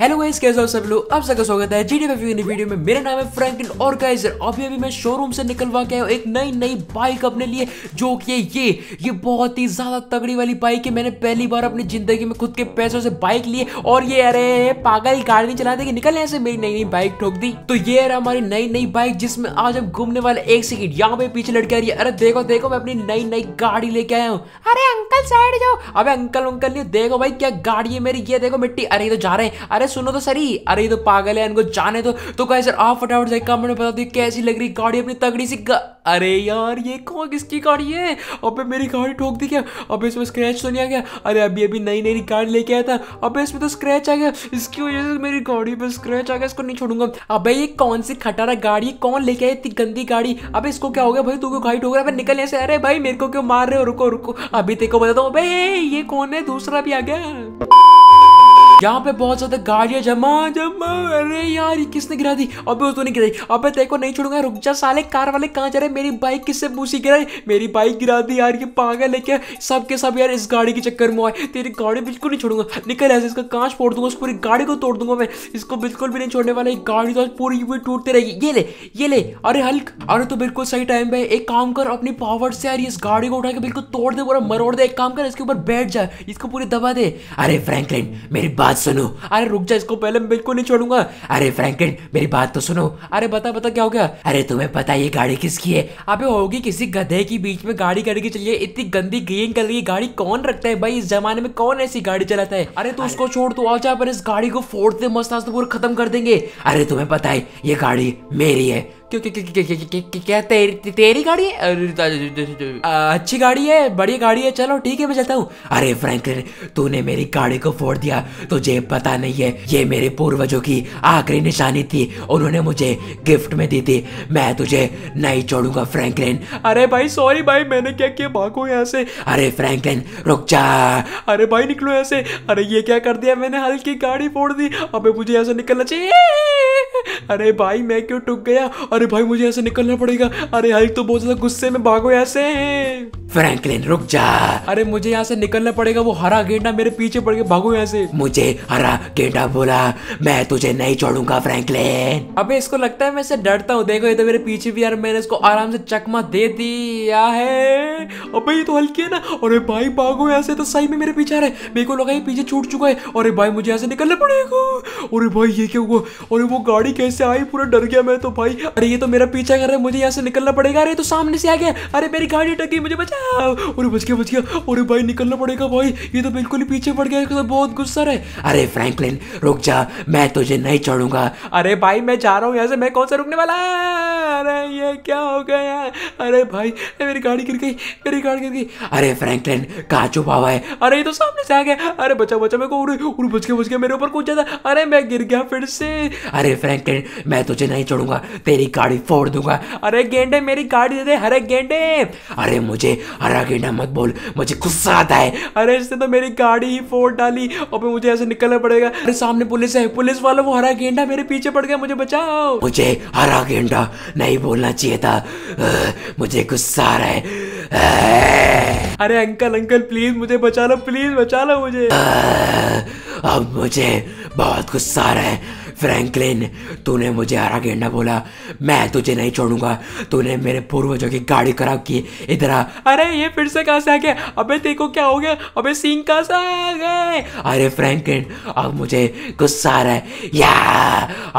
Hello guys कैसे हो सब लोग आप सबका स्वागत है जीडी वीडियो में मेरा नाम है फ्रैंकलिन और गाइस अभी अभी मैं शोरूम से निकलवा के आया एक नई नई बाइक अपने लिए जो कि ये ये बहुत ही ज्यादा तगड़ी वाली बाइक है मैंने पहली बार अपनी जिंदगी में खुद के पैसों से बाइक लिए और ये अरे पागल गाड़ी नहीं चला निकल ऐसे मेरी नई नई बाइक ठोक दी तो ये अरे हमारी नई नई बाइक जिसमें आज हम घूमने वाले एक सेकेंड यहाँ पे पीछे लड़के आ रही है अरे देखो देखो मैं अपनी नई नई गाड़ी लेके आया हूँ अरे अंकल साइड जाओ अरे अंकल अंकल देखो भाई क्या गाड़ी है मेरी ये देखो मिट्टी अरे तो जा रहे हैं अरे गाइस सुनो तो सर अरे ये तो पागल है इनको जाने दो तो गाइस सर आप फटाफट से कमेंट में बता दो कैसी लग रही गाड़ी अपनी तगड़ी सी अरे यार ये कौन किसकी गाड़ी है अबे मेरी गाड़ी ठोक दी क्या अबे इसमें स्क्रैच तो नहीं आ गया अरे अभी अभी नई नई गाड़ी लेके आया था अबे इसमें तो स्क्रैच आ गया इसकी वजह से मेरी गाड़ी पर स्क्रैच आ गया इसको नहीं छोड़ूंगा अबे ये कौन सी खटारा गाड़ी कौन लेके आया इतनी गंदी गाड़ी अब इसको क्या हो गया भाई तू क्यों गाड़ी ठोक रहा है निकलने से अरे भाई मेरे को क्यों मार रहे हो रुको रुको अभी तेरे बता दो हूँ ये कौन है दूसरा भी आ गया यहाँ पे बहुत ज्यादा गाड़िया जमा जमा अरे यार किसने गिरा दी अबे उसको नहीं गिराई अबे तेरे को नहीं छोड़ूंगा रुक जा साले कार वाले कहाँ जा रहे मेरी बाइक किससे मूसी गिराई मेरी बाइक गिरा दी यार ये पागल लेके सब के सब यार इस गाड़ी के चक्कर में आए तेरी गाड़ी बिल्कुल नहीं छोड़ूंगा निकल ऐसे इसका कांच फोड़ दूंगा उस पूरी गाड़ी को तोड़ दूंगा मैं इसको बिल्कुल भी नहीं छोड़ने वाला गाड़ी तो पूरी हुई टूटते रहेगी ये ले ये ले अरे हल्क अरे तो बिल्कुल सही टाइम पे एक काम कर अपनी पावर से यार इस गाड़ी को उठा के बिल्कुल तोड़ दे पूरा मरोड़ दे एक काम कर इसके ऊपर बैठ जा इसको पूरी दबा दे अरे फ्रेंकलिन मेरी बात सुनो अरे रुक जा इसको पहले मैं बिल्कुल नहीं छोड़ूंगा अरे फ्रैंकलिन मेरी बात तो सुनो अरे बता बता क्या हो गया अरे तुम्हें पता ये गाड़ी किसकी है अबे होगी किसी गधे की बीच में गाड़ी करके चलिए इतनी गंदी ग्रीन कलर की गाड़ी कौन रखता है भाई इस जमाने में कौन ऐसी गाड़ी चलाता है अरे तू उसको छोड़ दो आज पर इस गाड़ी को फोड़ते मस्त पूरा खत्म कर देंगे अरे तुम्हें पता है ये गाड़ी मेरी है क्यों क्यों क्या क्या तेरी, तेरी गाड़ी है अच्छी गाड़ी है बड़ी गाड़ी है चलो ठीक है मैं चलता हूँ अरे फ्रैंकलिन तूने मेरी गाड़ी को फोड़ दिया तुझे पता नहीं है ये मेरे पूर्वजों की आखिरी निशानी थी उन्होंने मुझे गिफ्ट में दी थी मैं तुझे नहीं छोड़ूंगा फ्रैंकलिन अरे भाई सॉरी भाई मैंने क्या किया भागो यहाँ से अरे फ्रैंकलिन रुक जा अरे भाई निकलो यहाँ से अरे ये क्या कर दिया मैंने हल्की गाड़ी फोड़ दी अबे मुझे यहाँ से निकलना चाहिए अरे भाई मैं क्यों टूक गया अरे भाई मुझे ऐसे निकलना पड़ेगा अरे हल्क तो बहुत ज्यादा गुस्से में भागो ऐसे फ्रैंकलिन रुक जा अरे मुझे यहाँ से निकलना पड़ेगा वो हरा गेंडा मेरे पीछे पड़ के भागो यहाँ से मुझे हरा गेंडा बोला मैं तुझे नहीं छोड़ूंगा फ्रैंकलिन अबे इसको लगता है मैं डरता हूँ देखो ये तो मेरे पीछे भी यार मैंने इसको आराम से चकमा दे दिया है अबे ये तो हल्की है ना अरे भाई भागो यहाँ से तो सही में मेरे पीछे आ रहे मेरे को लगा ये पीछे छूट चुका है अरे भाई मुझे यहाँ से निकलना पड़ेगा अरे भाई ये क्या हुआ अरे वो गाड़ी गाड़ी कैसे आई पूरा डर गया मैं तो भाई अरे ये तो मेरा पीछा कर रहा है मुझे यहाँ से निकलना पड़ेगा अरे तो सामने से आ गया अरे मेरी गाड़ी अटक गई मुझे बचाओ अरे बच गया बच गया अरे भाई निकलना पड़ेगा भाई ये तो बिल्कुल ही पीछे पड़ गया तो बहुत गुस्सा है अरे फ्रैंकलिन रुक जा मैं तुझे नहीं छोड़ूंगा अरे भाई मैं जा रहा हूँ यहाँ से मैं कौन सा रुकने वाला अरे ये क्या हो गया अरे भाई मेरी गाड़ी गिर गई मेरी गाड़ी गिर गई अरे फ्रैंकलिन कहा जो बाबा है अरे ये तो सामने से आ गया अरे बचा बचा मेरे को बच गया बच गया मेरे ऊपर कुछ ज्यादा अरे मैं गिर गया फिर से अरे फ्रैंक कनेक्टेड मैं तुझे नहीं छोड़ूंगा तेरी गाड़ी फोड़ दूंगा अरे गेंडे मेरी गाड़ी दे दे हरे गेंडे अरे मुझे हरा गेंडा मत बोल मुझे गुस्सा आता है अरे इसने तो मेरी गाड़ी ही फोड़ डाली और फिर मुझे ऐसे निकलना पड़ेगा अरे सामने पुलिस है पुलिस वाला वो हरा गेंडा मेरे पीछे पड़ गया मुझे बचाओ मुझे हरा गेंडा नहीं बोलना चाहिए था मुझे गुस्सा आ रहा है अरे अंकल अंकल प्लीज मुझे बचा लो प्लीज बचा लो मुझे अब मुझे बहुत गुस्सा आ रहा है फ्रैंकलिन तूने मुझे हरा गेंडा बोला मैं तुझे नहीं छोड़ूंगा तूने मेरे पूर्वजों की गाड़ी खराब की इधर आ अरे ये फिर से कहाँ से आ गया अबे देखो क्या हो गया अबे सीन कहाँ से आ गए अरे फ्रैंकलिन अब मुझे गुस्सा आ रहा है या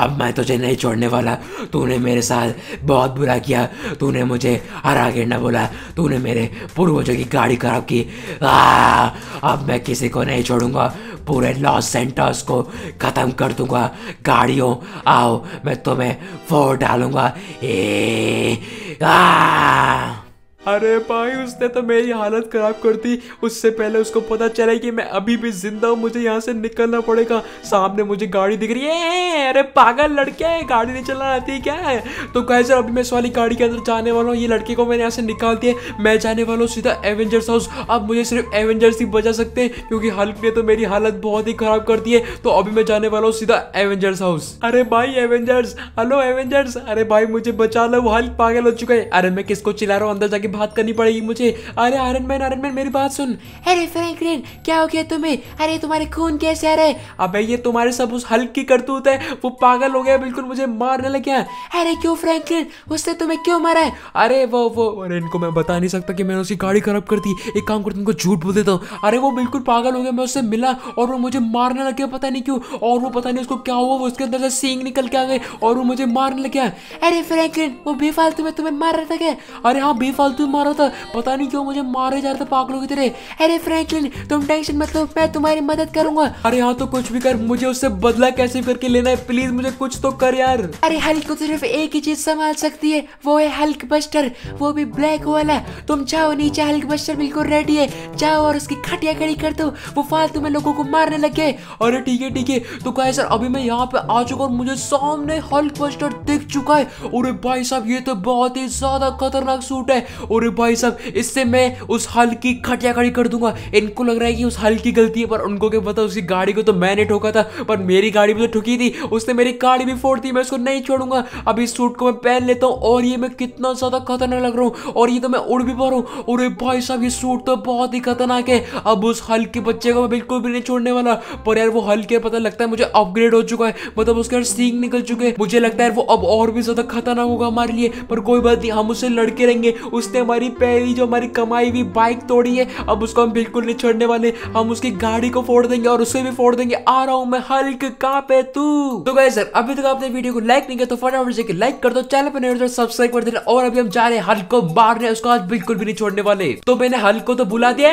अब मैं तुझे नहीं छोड़ने वाला तूने मेरे साथ बहुत बुरा किया तूने मुझे हरा गेंडा बोला तूने मेरे पूर्वजों की गाड़ी खराब की आ, अब मैं किसी को नहीं छोड़ूंगा पूरे लॉस सेंटर्स को ख़त्म कर दूंगा गाड़ियों आओ मैं तुम्हें फोड़ डालूंगा ए आ! अरे भाई उसने तो मेरी हालत खराब कर दी उससे पहले उसको पता चले कि मैं अभी भी जिंदा हूँ मुझे यहाँ से निकलना पड़ेगा सामने मुझे गाड़ी दिख रही है अरे पागल लड़के गाड़ी नहीं चलाना आती क्या है तो कहे सर अभी मैं इस वाली गाड़ी के अंदर जाने वाला हूँ ये लड़के को मैंने यहाँ से निकाल दिया मैं जाने वाला हूँ सीधा एवेंजर्स हाउस अब मुझे सिर्फ एवेंजर्स ही बचा सकते हैं क्योंकि हल्क ने तो मेरी हालत बहुत ही खराब कर दी है तो अभी मैं जाने वाला हूँ सीधा एवेंजर्स हाउस अरे भाई एवेंजर्स हेलो एवेंजर्स अरे भाई मुझे बचा लो हल्क पागल हो चुका है अरे मैं किसको चिल्ला रहा हूँ अंदर जाके जाके बात करनी पड़ेगी मुझे अरे आयरन मैन आयरन मैन मेरी बात सुन अरे फ्रैंकलिन क्या हो गया तुम्हें अरे तुम्हारे खून कैसे आ रहे है अबे ये तुम्हारे सब उस हल्क की करतूत है वो पागल हो गया बिल्कुल मुझे मारने लग गया अरे क्यों फ्रैंकलिन उसने तुम्हें क्यों मारा है अरे वो वो अरे इनको मैं बता नहीं सकता कि मैंने उसकी गाड़ी खराब कर दी एक काम करता उनको झूठ बोल देता हूँ अरे वो बिल्कुल पागल हो गया मैं उससे मिला और वो मुझे मारने लग गया पता नहीं क्यों और वो पता नहीं उसको क्या हुआ वो उसके अंदर से सींग निकल के आ गए और वो मुझे मारने लग गया अरे फ्रैंकलिन वो बेफालतू में तुम्हें मार रहा था क्या अरे हाँ बेफालतू तुम मारा था पता नहीं क्यों मुझे मारे जा रहे थे पागलों की तरह अरे फ्रैंकलिन तुम टेंशन मत लो मैं तुम्हारी मदद करूंगा अरे हाँ तो कुछ भी कर मुझे उससे बदला कैसे करके लेना है प्लीज मुझे कुछ तो कर यार अरे हल्क को सिर्फ एक ही चीज संभाल सकती है वो है हल्क बस्टर वो भी ब्लैक वाला तुम जाओ नीचे हल्क बस्टर बिल्कुल रेडी है जाओ और उसकी खटिया खड़ी कर दो वो फालतू में लोगों को मारने लग गए अरे ठीक है ठीक है तो कहे सर अभी मैं यहाँ पे आ चुका और मुझे सामने हल्क बस्टर दिख चुका है अरे भाई साहब ये तो बहुत ही ज्यादा खतरनाक सूट है और भाई साहब इससे मैं उस हल की खटिया खड़ी कर दूंगा इनको लग रहा है कि उस हल की गलती है पर उनको क्या पता उसकी गाड़ी को तो मैंने ठोका था पर मेरी गाड़ी भी तो ठुकी थी उसने मेरी गाड़ी भी फोड़ दी मैं उसको नहीं छोड़ूंगा अब इस सूट को मैं पहन लेता हूँ और ये मैं कितना ज़्यादा खतरनाक लग रहा हूँ और ये तो मैं उड़ भी पा रहा हूँ और भाई साहब ये सूट तो बहुत ही खतरनाक है अब उस हल के बच्चे को मैं बिल्कुल भी नहीं छोड़ने वाला पर यार वो हल के पता लगता है मुझे अपग्रेड हो चुका है मतलब उसके यार सींग निकल चुके हैं मुझे लगता है वो अब और भी ज़्यादा खतरनाक होगा हमारे लिए पर कोई बात नहीं हम उससे लड़के रहेंगे उसने सकते हमारी पहली जो हमारी कमाई हुई बाइक तोड़ी है अब उसको हम बिल्कुल नहीं छोड़ने वाले हम उसकी गाड़ी को फोड़ देंगे और उसे भी फोड़ देंगे आ रहा हूँ मैं हल्क कहाँ पे तू तो गए सर अभी तक आपने वीडियो को लाइक नहीं किया तो फटाफट से लाइक कर दो चैनल पर नहीं सब्सक्राइब तो कर देना और अभी हम जा रहे हैं हल्क को मारने उसको आज बिल्कुल भी नहीं छोड़ने वाले तो मैंने हल्क को तो बुला दिया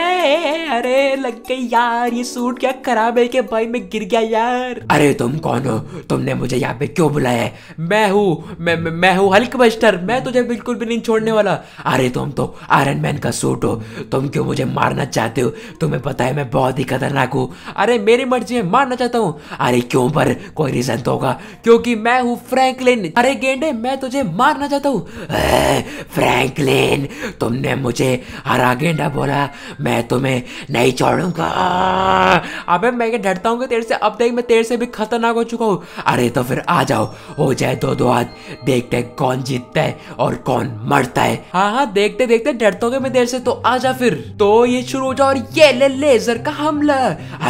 अरे लग गई यार ये सूट क्या खराब है कि भाई मैं गिर गया यार अरे तुम कौन हो तुमने मुझे यहाँ पे क्यों बुलाया मैं हूँ मैं मैं हूँ हल्क बस्टर मैं तुझे बिल्कुल भी नहीं छोड़ने वाला अरे तुम तो आयरन मैन का सूट हो तुम क्यों मुझे मारना चाहते हो तुम्हें पता है मैं बहुत ही खतरनाक हूँ अरे मेरी मर्जी है मारना चाहता हूँ अरे क्यों पर कोई रीजन तो होगा क्योंकि मैं हूँ फ्रैंकलिन अरे गेंडे मैं तुझे मारना चाहता हूँ फ्रैंकलिन तुमने मुझे हरा गेंडा बोला मैं तुम्हें नहीं छोड़ूंगा अब मैं ये डरता हूँ तेरे से अब तक मैं तेरे से भी खतरनाक हो चुका हूँ अरे तो फिर आ जाओ हो जाए दो दो हाथ देखते कौन जीतता है और कौन मरता है हाँ हाँ देख देखते देखते डरते हो मैं देर से तो आ जा फिर तो ये शुरू हो जाओ और ये ले लेजर का हमला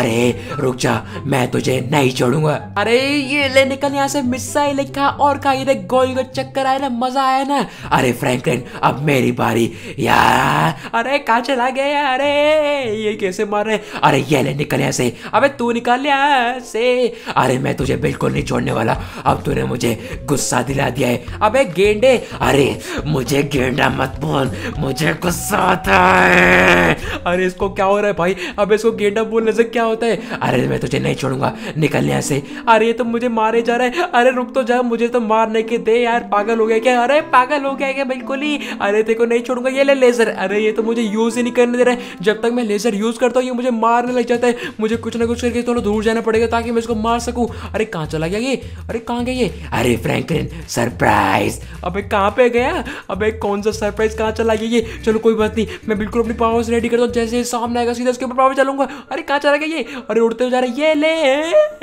अरे रुक जा मैं तुझे नहीं छोड़ूंगा अरे ये ले निकल यहाँ से मिसाइल खा और खा ये गोल गोल चक्कर आया ना मजा आया ना अरे फ्रैंकलिन अब मेरी बारी यार अरे कहा चला गया अरे ये कैसे मार रहे अरे ये ले निकल यहाँ से अबे तू निकल यहाँ से अरे मैं तुझे बिल्कुल नहीं छोड़ने वाला अब तूने मुझे गुस्सा दिला दिया है अबे गेंडे अरे मुझे गेंडा मत बोल कौन मुझे गुस्सा आता है अरे इसको क्या हो रहा है भाई अब इसको गेंडा बोलने से क्या होता है अरे मैं तुझे नहीं छोड़ूंगा निकल यहाँ से अरे ये तो मुझे मारे जा रहा है अरे रुक तो जा मुझे तो मारने के दे यार पागल हो गया क्या अरे पागल हो गया क्या बिल्कुल ही अरे तेरे को नहीं छोड़ूंगा ये ले लेजर अरे ये तो मुझे यूज ही नहीं करने दे रहा है जब तक मैं लेजर यूज करता हूँ ये मुझे मारने लग जाता है मुझे कुछ ना कुछ करके थोड़ा दूर जाना पड़ेगा ताकि मैं इसको मार सकूँ अरे कहाँ चला गया ये अरे कहाँ गया ये अरे फ्रेंकलिन सरप्राइज अबे कहाँ पे गया अबे कौन सा सरप्राइज कहाँ चला गया ये चलो कोई बात नहीं मैं बिल्कुल अपनी पावर से रेडी करता हूँ जैसे सामने आएगा सीधा उसके ऊपर पावर चलूंगा अरे कहाँ चला गया ये अरे उड़ते हुए जा रहा है ये ले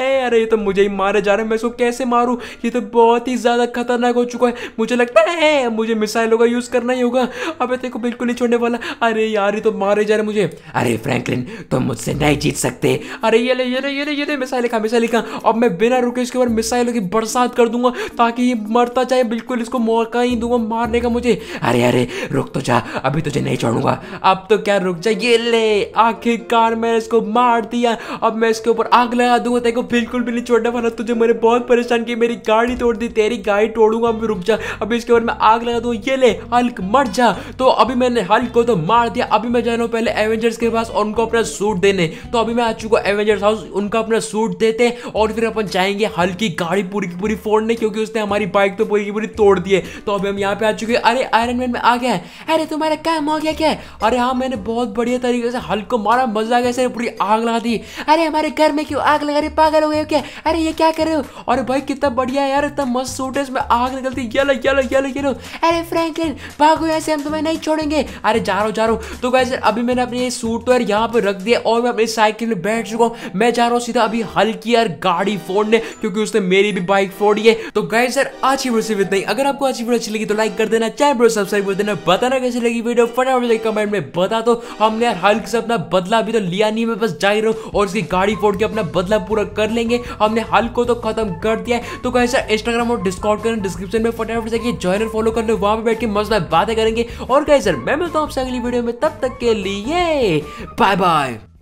है अरे ये तो मुझे ही मारे जा रहे हैं मैं इसको कैसे मारूँ ये तो बहुत ही ज़्यादा खतरनाक हो चुका है मुझे लगता है मुझे मिसाइलों का यूज़ करना ही होगा अब ये को बिल्कुल नहीं छोड़ने वाला अरे यार ये तो मारे जा रहे मुझे अरे फ्रैंकलिन तुम मुझसे नहीं जीत सकते अरे ये ले ये ले ये ले ये ले मिसाइल खा मिसाइल खा अब मैं बिना रुके इसके ऊपर मिसाइलों की बरसात कर दूंगा ताकि ये मरता जाए बिल्कुल इसको मौका ही दूंगा मारने का मुझे अरे अरे रुक तो जा अभी तुझे नहीं छोड़ूंगा अब तो क्या रुक जा ये ले आखिरकार मैंने इसको मार दिया अब मैं इसके ऊपर आग लगा दूंगा तेरे को बिल्कुल भी नहीं छोड़ने वाला तुझे मेरे बहुत परेशान किया मेरी गाड़ी तोड़ दी तेरी गाड़ी तोड़ूंगा अभी रुक जा अभी इसके बारे में आग लगा दो ये ले हल्क मर जा तो अभी मैंने हल्क को तो मार दिया अभी मैं जा रहा हूँ पहले एवेंजर्स के पास और उनको अपना सूट देने तो अभी मैं आ चुका हूँ एवेंजर्स हाउस उनका अपना सूट देते और फिर अपन जाएंगे हल्क की गाड़ी पूरी की पूरी फोड़ने क्योंकि उसने हमारी बाइक तो पूरी की पूरी तोड़ दी है तो अभी हम यहाँ पे आ चुके हैं अरे आयरन मैन में आ गया है अरे तुम्हारा काम हो गया क्या अरे हाँ मैंने बहुत बढ़िया तरीके से हल्क को मारा मजा आ गया पूरी आग लगा दी अरे हमारे घर में क्यों आग लगा रही पागल हो गए क्या अरे ये क्या कर रहे हो अरे भाई कितना बढ़िया यार इतना मस्त सूट है इसमें आग निकलती येलो येलो येलो येलो अरे फ्रैंकलिन भागो ऐसे हम तुम्हें नहीं छोड़ेंगे अरे जा रहा जा रहा तो वैसे अभी मैंने अपने सूट तो यार यहाँ पर रख दिया और मैं अपनी साइकिल में बैठ चुका हूँ मैं जा रहा हूँ सीधा अभी हल्की यार गाड़ी फोड़ने क्योंकि उसने मेरी भी बाइक फोड़ी है तो गए सर आज की वीडियो सिर्फ इतना ही अगर आपको अच्छी वीडियो अच्छी लगी तो लाइक कर देना चैनल पर सब्सक्राइब कर देना बताना कैसी लगी वीडियो फटाफट कमेंट में बता दो हमने यार हल्क से अपना बदला अभी तो लिया नहीं मैं बस जा ही रहा हूँ और उसकी गाड़ी फोड़ के अपना बदला पूरा कर कर लेंगे हमने हल को तो खत्म कर दिया है तो कैसे इंस्टाग्राम और डिस्काउंट करें डिस्क्रिप्शन में फटाफट जाइए ज्वाइन फॉलो कर लो वहां पर बैठ के मजा बातें करेंगे और कैसे मैं मिलता हूँ आपसे अगली वीडियो में तब तक के लिए बाय बाय